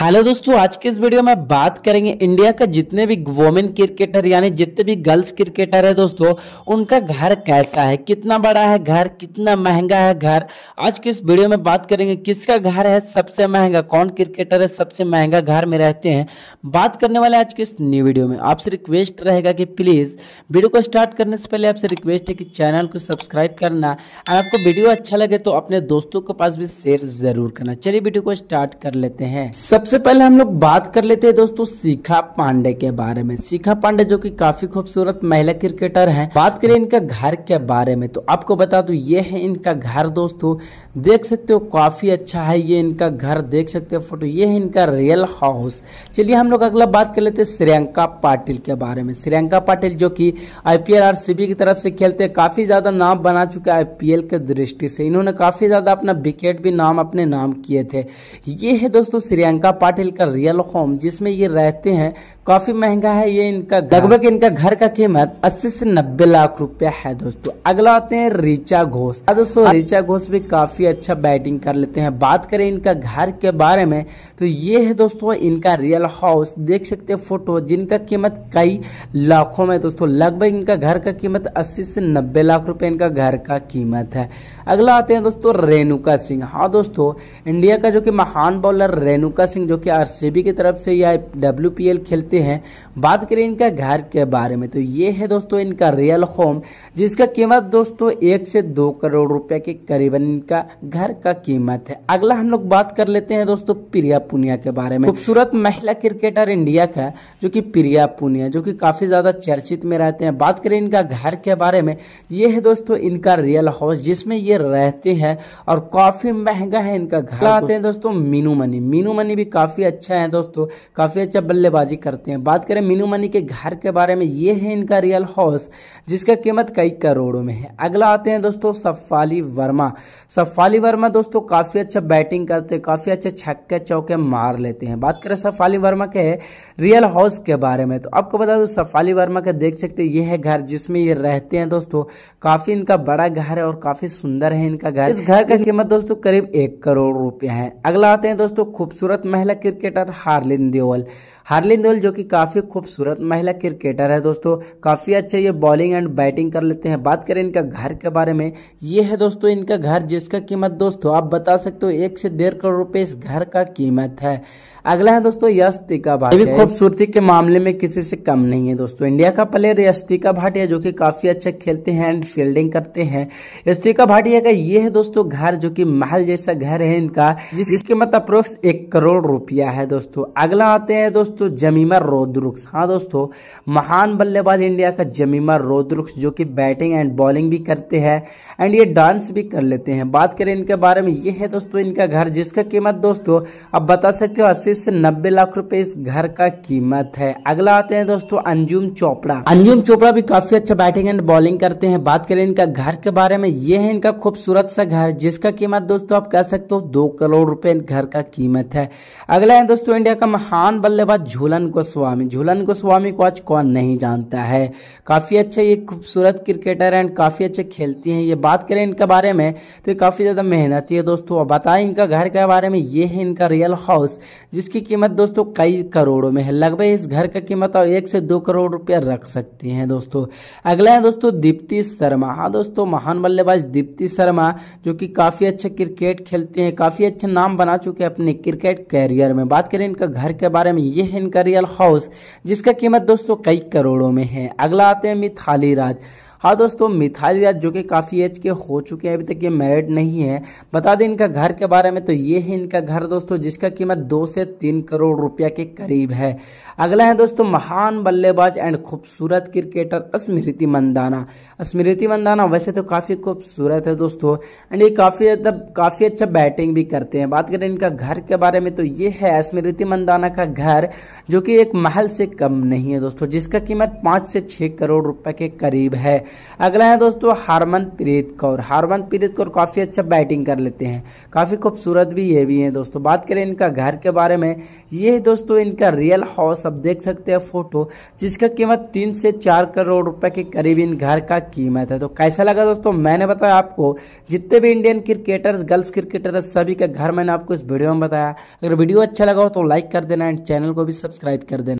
Hello दोस्तों आज के इस वीडियो में बात करेंगे इंडिया का जितने भी वोमेन क्रिकेटर यानी जितने भी गर्ल्स क्रिकेटर है दोस्तों उनका घर कैसा है कितना बड़ा है घर कितना महंगा है घर आज के इस वीडियो में बात करेंगे किसका घर है सबसे महंगा कौन क्रिकेटर है सबसे महंगा घर में रहते हैं बात करने वाले आज के इस न्यू वीडियो में आपसे रिक्वेस्ट रहेगा कि प्लीज़ वीडियो को स्टार्ट करने से पहले आपसे रिक्वेस्ट है कि चैनल को सब्सक्राइब करना और आपको वीडियो अच्छा लगे तो अपने दोस्तों के पास भी शेयर जरूर करना चलिए वीडियो को स्टार्ट कर लेते हैं सब सबसे पहले हम लोग बात कर लेते हैं दोस्तों शिखा पांडे के बारे में शिखा पांडे जो कि काफी खूबसूरत महिला क्रिकेटर हैं बात करें इनका घर के बारे में तो आपको बता दूं ये है इनका घर दोस्तों देख सकते हो काफी अच्छा है ये इनका घर देख सकते हो फोटो ये है इनका रियल हाउस चलिए हम लोग अगला बात कर लेते हैं श्रियंका पाटिल के बारे में श्रियंका पाटिल जो की आईपीएल आर की तरफ से खेलते हैं काफी ज्यादा नाम बना चुके है आईपीएल के दृष्टि से इन्होंने काफी ज्यादा अपना विकेट भी नाम अपने नाम किए थे ये है दोस्तों श्रियंका पाटिल का रियल होम जिसमें ये रहते हैं काफी महंगा है ये इनका लगभग इनका घर का कीमत 80 से 90 लाख रुपया है दोस्तों अगला आते हैं रिचा घोष हाँ दोस्तों रिचा हाँ। घोष भी काफी अच्छा बैटिंग कर लेते हैं बात करें इनका घर के बारे में तो ये है दोस्तों इनका रियल हाउस देख सकते हैं फोटो जिनका कीमत कई लाखों में दोस्तों लगभग इनका घर का कीमत अस्सी से नब्बे लाख रुपये इनका घर का कीमत है अगला आते हैं दोस्तों रेणुका सिंह हाँ दोस्तों इंडिया का जो कि महान बॉलर रेणुका सिंह जो कि आर की तरफ से या डब्ल्यू खेलते हैं बात करें इनका घर के बारे में तो ये है दोस्तों इनका रियल होम जिसका कीमत दोस्तों एक से दो करोड़ रुपए के करीबन इनका घर का कीमत है अगला हम लोग बात कर लेते हैं दोस्तों प्रिया पुनिया के बारे में खूबसूरत महिला क्रिकेटर इंडिया का जो कि प्रिया पुनिया जो कि काफी ज्यादा चर्चित में रहते हैं बात करें इनका घर के बारे में ये है दोस्तों इनका रियल हाउस जिसमें ये रहते हैं और काफी महंगा है इनका घर आते हैं दोस्तों मीनू मनी मीनू मनी भी काफ़ी अच्छा है दोस्तों काफ़ी अच्छा बल्लेबाजी करते हैं बात करें मीनू मनी के घर के बारे में ये है इनका रियल हाउस जिसका कीमत कई करोड़ों में है अगला आते हैं दोस्तों सफाली वर्मा सफाली वर्मा दोस्तों काफ़ी अच्छा बैटिंग करते हैं काफ़ी अच्छे छक्के चौके मार लेते हैं बात करें सफाली वर्मा के रियल हाउस के बारे में तो आपको बता दूँ सफाली वर्मा का देख सकते हो ये है घर जिसमें ये रहते हैं दोस्तों काफ़ी इनका बड़ा घर है और काफ़ी सुंदर है इनका घर इस घर का कीमत दोस्तों करीब एक करोड़ रुपया है अगला आते हैं दोस्तों खूबसूरत महल महिला क्रिकेटर हार्लिन देओल हार्लिन दोल जो कि काफ़ी खूबसूरत महिला क्रिकेटर है दोस्तों काफ़ी अच्छा ये बॉलिंग एंड बैटिंग कर लेते हैं बात करें इनका घर के बारे में ये है दोस्तों इनका घर जिसका कीमत दोस्तों आप बता सकते हो एक से डेढ़ करोड़ रुपए इस घर का कीमत है अगला है दोस्तों यस्तिका भाटिया भी खूबसूरती के मामले में किसी से कम नहीं है दोस्तों इंडिया का प्लेयर यस्तिका भाटिया जो कि काफी अच्छा खेलते हैं एंड फील्डिंग करते हैं यस्तिका भाटिया का ये है दोस्तों घर जो कि महल जैसा घर है इनका जिसकी कीमत अप्रोक्स एक करोड़ रुपया है दोस्तों अगला आते हैं दोस्तों दोस्तों जमीमा रोद्रुक्स हाँ दोस्तों महान बल्लेबाज इंडिया का जमीमा रोद्रुक्स जो कि बैटिंग एंड बॉलिंग भी करते हैं एंड ये डांस भी कर लेते हैं बात करें इनके बारे में ये है दोस्तों इनका घर जिसका कीमत दोस्तों आप बता सकते हो अस्सी से नब्बे लाख रुपए इस घर का कीमत है अगला आते हैं दोस्तों अंजुम चोपड़ा अंजुम चोपड़ा भी काफी अच्छा बैटिंग एंड बॉलिंग करते हैं बात करें इनका घर के बारे में ये है इनका खूबसूरत सा घर जिसका कीमत दोस्तों आप कह सकते हो दो करोड़ रुपए घर का कीमत है अगला है दोस्तों इंडिया का महान बल्लेबाज झूलन गोस्वामी झूलन गोस्वामी को आज कौन नहीं जानता है काफ़ी अच्छे ये खूबसूरत क्रिकेटर हैं काफ़ी अच्छे खेलती हैं ये बात करें इनके बारे में तो ये काफ़ी ज़्यादा मेहनती है दोस्तों और बताएं इनका घर के बारे में ये है इनका रियल हाउस जिसकी कीमत दोस्तों कई करोड़ों में है लगभग इस घर का कीमत और एक से दो करोड़ रुपया रख सकती हैं दोस्तों अगला है दोस्तों दीप्ति शर्मा हाँ दोस्तों महान बल्लेबाज दीप्ति शर्मा जो कि काफ़ी अच्छे क्रिकेट खेलते हैं काफ़ी अच्छे नाम बना चुके हैं अपने क्रिकेट कैरियर में बात करें इनका घर के बारे में ये है रियल हाउस जिसका कीमत दोस्तों कई करोड़ों में है अगला आते हैं मिथाली राज हाँ दोस्तों मिथाल राज जो कि काफ़ी एज के हो चुके हैं अभी तक ये मैरिड नहीं है बता दें इनका घर के बारे में तो ये है इनका घर दोस्तों जिसका कीमत दो से तीन करोड़ रुपया के करीब है अगला है दोस्तों महान बल्लेबाज एंड खूबसूरत क्रिकेटर स्मृति मंदाना स्मृति मंदाना वैसे तो काफ़ी खूबसूरत है दोस्तों एंड ये काफ़ी मतलब काफ़ी अच्छा बैटिंग भी करते हैं बात करें इनका घर के बारे में तो ये है स्मृति मंदाना का घर जो कि एक महल से कम नहीं है दोस्तों जिसका कीमत पाँच से छः करोड़ रुपये के करीब है अगला है दोस्तों हरमनप्रीत कौर हरमनप्रीत कौर काफ़ी अच्छा बैटिंग कर लेते हैं काफ़ी खूबसूरत भी ये भी हैं दोस्तों बात करें इनका घर के बारे में ये दोस्तों इनका रियल हाउस आप देख सकते हैं फोटो जिसका कीमत तीन से चार करोड़ रुपए के करीब इन घर का कीमत है तो कैसा लगा दोस्तों मैंने बताया आपको जितने भी इंडियन क्रिकेटर्स गर्ल्स क्रिकेटर्स सभी का घर मैंने आपको इस वीडियो में बताया अगर वीडियो अच्छा लगा हो तो लाइक कर देना एंड चैनल को भी सब्सक्राइब कर देना